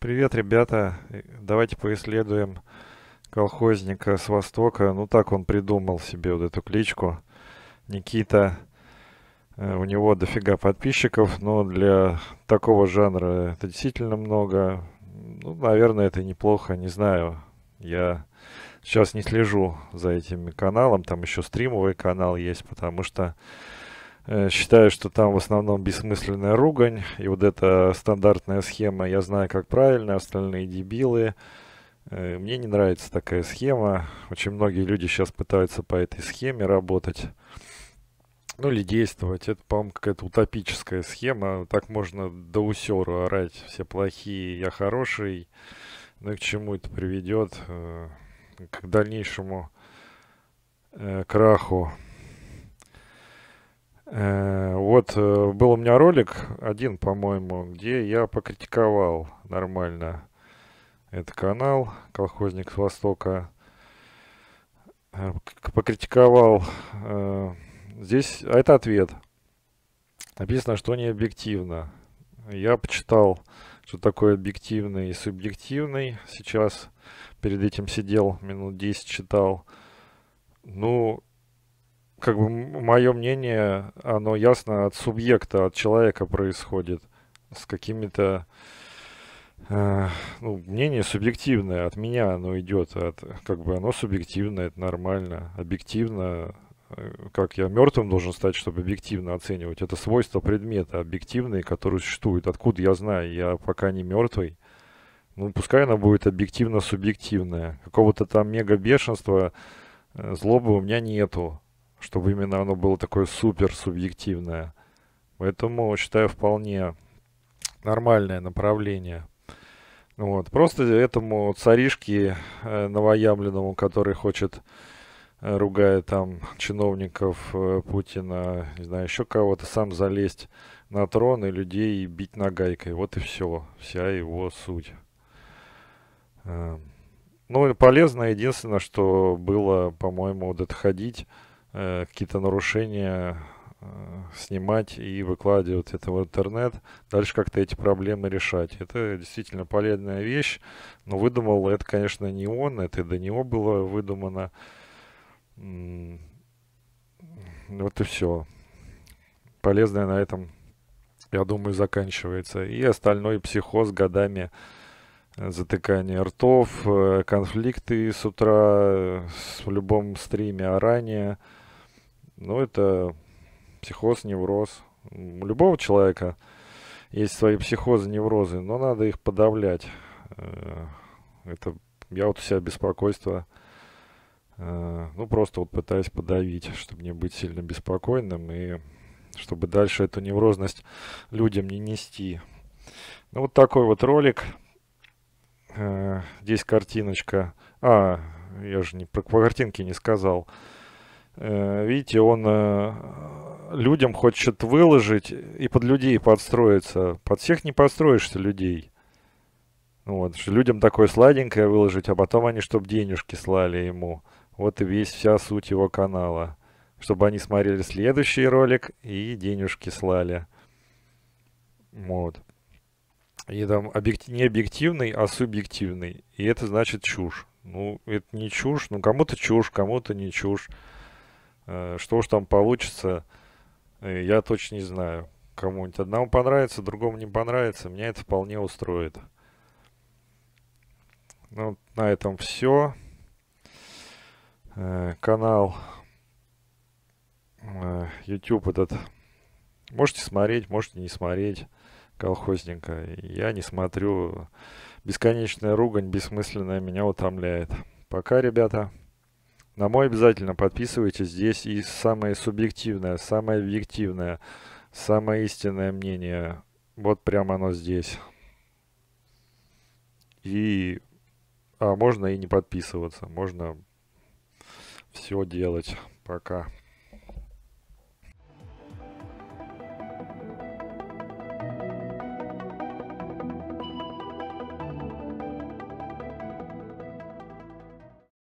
Привет, ребята. Давайте поисследуем колхозника с Востока. Ну, так он придумал себе вот эту кличку. Никита. Э, у него дофига подписчиков, но для такого жанра это действительно много. Ну, наверное, это неплохо, не знаю. Я сейчас не слежу за этим каналом. Там еще стримовый канал есть, потому что Э, считаю, что там в основном бессмысленная ругань. И вот эта стандартная схема «я знаю, как правильно», остальные дебилы. Э, мне не нравится такая схема. Очень многие люди сейчас пытаются по этой схеме работать. Ну или действовать. Это, по-моему, какая-то утопическая схема. Так можно до усеру орать. Все плохие, я хороший. Ну и к чему это приведет? Э, к дальнейшему краху Э, вот э, был у меня ролик, один, по-моему, где я покритиковал нормально этот канал «Колхозник с Востока». Э, покритиковал. Здесь, а это ответ. Написано, что не объективно. Я почитал, что такое объективный и субъективный. Сейчас перед этим сидел, минут 10 читал. Ну, как бы мое мнение, оно ясно от субъекта, от человека происходит. С какими-то... Э, ну, мнение субъективное, от меня оно идет, от, как бы оно субъективное, это нормально. Объективно, э, как я мертвым должен стать, чтобы объективно оценивать. Это свойство предмета, объективные, которые существуют. Откуда я знаю, я пока не мертвый. Ну, пускай она будет объективно-субъективная. Какого-то там мега бешенства, э, злобы у меня нету чтобы именно оно было такое супер субъективное. Поэтому считаю вполне нормальное направление. Ну вот. Просто этому царишке э, новоявленному, который хочет, э, ругая там чиновников э, Путина, не знаю, еще кого-то, сам залезть на трон и людей бить нагайкой. Вот и все. Вся его суть. Э, ну, полезно единственное, что было, по-моему, вот это ходить Э, какие-то нарушения э, снимать и выкладывать это в интернет, дальше как-то эти проблемы решать. Это действительно полезная вещь, но выдумал это, конечно, не он, это и до него было выдумано. Вот и все. Полезное на этом, я думаю, заканчивается. И остальной психоз годами э, затыкание ртов, конфликты с утра в любом стриме, а ранее – ну, это психоз, невроз. У любого человека есть свои психозы, неврозы, но надо их подавлять. Э, это я вот у себя беспокойство, э, ну, просто вот пытаюсь подавить, чтобы не быть сильно беспокойным и чтобы дальше эту неврозность людям не нести. Ну, вот такой вот ролик. Э, здесь картиночка. А, я же не, про картинки не сказал. Э, видите, он э, людям хочет выложить и под людей подстроиться. Под всех не подстроишься людей. Вот, людям такое сладенькое выложить, а потом они, чтобы денежки слали ему. Вот и весь вся суть его канала. Чтобы они смотрели следующий ролик и денежки слали. Вот. И там объектив, не объективный, а субъективный. И это значит чушь. Ну, это не чушь. Ну, кому-то чушь, кому-то не чушь. Э, что уж там получится, э, я точно не знаю. Кому-нибудь одному понравится, другому не понравится. Меня это вполне устроит. Ну, на этом все. Э, канал YouTube этот. Можете смотреть, можете не смотреть Колхозненько. Я не смотрю. Бесконечная ругань, бессмысленная, меня утомляет. Пока, ребята. На мой обязательно подписывайтесь. Здесь и самое субъективное, самое объективное, самое истинное мнение. Вот прямо оно здесь. И а можно и не подписываться. Можно все делать. Пока.